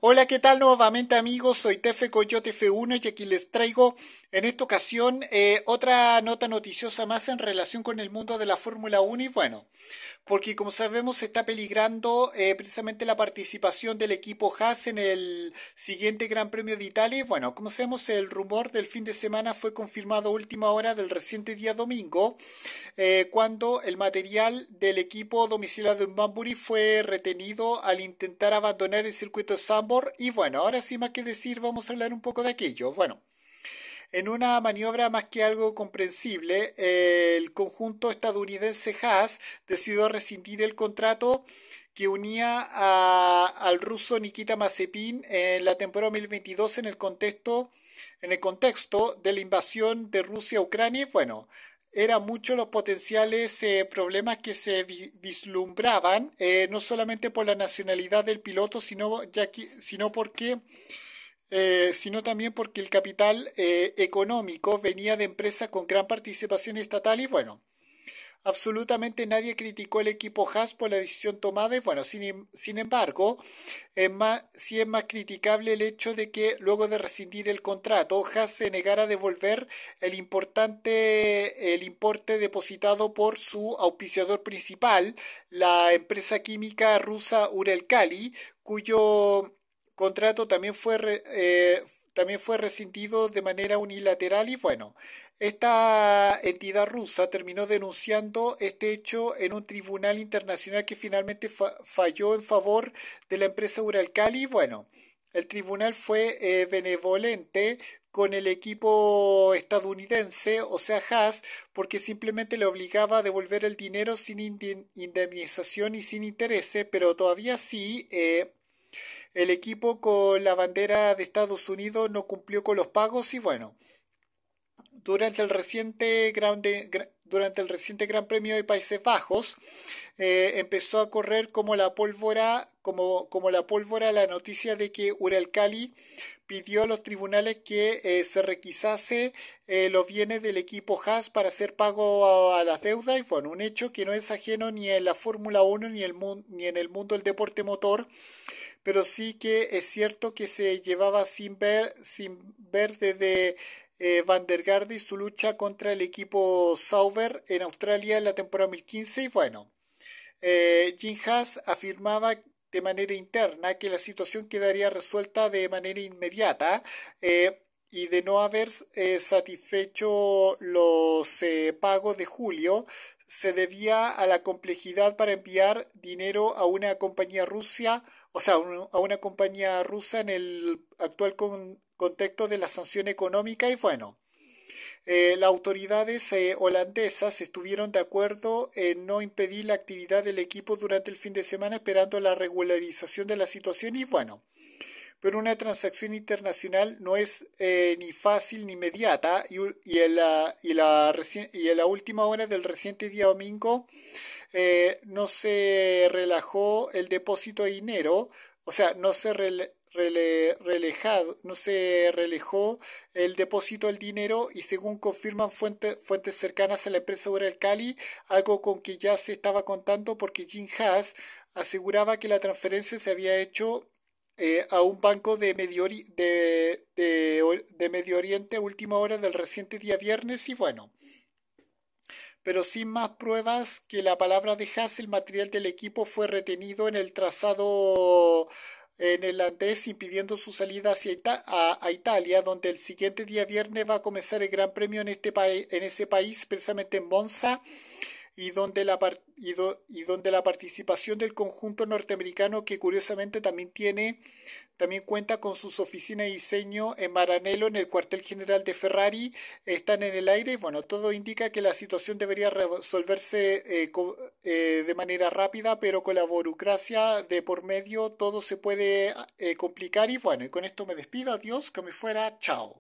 Hola, ¿qué tal nuevamente amigos? Soy Tefe Coyote F1 y aquí les traigo en esta ocasión eh, otra nota noticiosa más en relación con el mundo de la Fórmula 1 y bueno, porque como sabemos se está peligrando eh, precisamente la participación del equipo Haas en el siguiente Gran Premio de Italia y bueno, como sabemos el rumor del fin de semana fue confirmado última hora del reciente día domingo eh, cuando el material del equipo domiciliado en Bambury fue retenido al intentar abandonar el circuito y bueno, ahora sí más que decir, vamos a hablar un poco de aquello. Bueno, en una maniobra más que algo comprensible, el conjunto estadounidense Haas decidió rescindir el contrato que unía a, al ruso Nikita Mazepin en la temporada 2022 en el contexto en el contexto de la invasión de Rusia a Ucrania. Bueno, eran muchos los potenciales eh, problemas que se vislumbraban, eh, no solamente por la nacionalidad del piloto, sino, eh, sino también porque el capital económico venía de empresas con gran participación estatal y bueno, absolutamente nadie criticó el equipo Haas por la decisión tomada y bueno, sin, em, embargo, es más, sí es más criticable el hecho de que luego de rescindir el contrato, Haas se negara a devolver el importante, el importe depositado por su auspiciador principal, la empresa química rusa Urelkali cuyo contrato también fue, eh, también fue rescindido de manera unilateral y bueno, esta entidad rusa terminó denunciando este hecho en un tribunal internacional que finalmente falló en favor de la empresa Uralcali y bueno, el tribunal fue eh, benevolente con el equipo estadounidense, o sea, Haas, porque simplemente le obligaba a devolver el dinero sin indemnización y sin intereses, pero todavía sí... Eh, el equipo con la bandera de Estados Unidos no cumplió con los pagos y bueno, durante el reciente Gran, durante el reciente gran Premio de Países Bajos eh, empezó a correr como la pólvora como, como la pólvora la noticia de que Uralcali pidió a los tribunales que eh, se requisase eh, los bienes del equipo Haas para hacer pago a, las deudas y bueno, un hecho que no es ajeno ni en la Fórmula 1 ni, el ni en el mundo del deporte motor, pero sí que es cierto que se llevaba sin ver, sin ver desde eh, Van y su lucha contra el equipo Sauber en Australia en la temporada 2015 y bueno. Eh, Jim Haas afirmaba de manera interna que la situación quedaría resuelta de manera inmediata eh, y de no haber eh, satisfecho los eh, pagos de julio, se debía a la complejidad para enviar dinero a una compañía rusa, o sea, a una compañía rusa en el actual contexto de la sanción económica y bueno, eh, las autoridades eh, holandesas estuvieron de acuerdo en no impedir la actividad del equipo durante el fin de semana esperando la regularización de la situación y bueno, pero una transacción internacional no es eh, ni fácil ni inmediata y, y, en la, y en la última hora del reciente día domingo no se relajó el depósito de dinero, o sea, no se, relejado, no se relejó el depósito del dinero y según confirman fuentes cercanas a la empresa Oral Cali, algo con que ya se estaba contando porque Jim Haas aseguraba que la transferencia se había hecho eh, a un banco de Medio, de, de, de Medio Oriente a última hora del reciente día viernes y bueno pero sin más pruebas que la palabra de Haas, el material del equipo fue retenido en el trazado en el neerlandés impidiendo su salida hacia a, Italia, donde el siguiente día viernes va a comenzar el Gran Premio en, este en ese país, precisamente en Monza, y donde la, y donde la participación del conjunto norteamericano, que curiosamente también tiene, también cuenta con sus oficinas de diseño en Maranello, en el cuartel general de Ferrari, están en el aire. Bueno, todo indica que la situación debería resolverse eh, eh, de manera rápida, pero con la burocracia de por medio todo se puede eh, complicar. Y bueno, y con esto me despido. Adiós, que me fuera. Chao.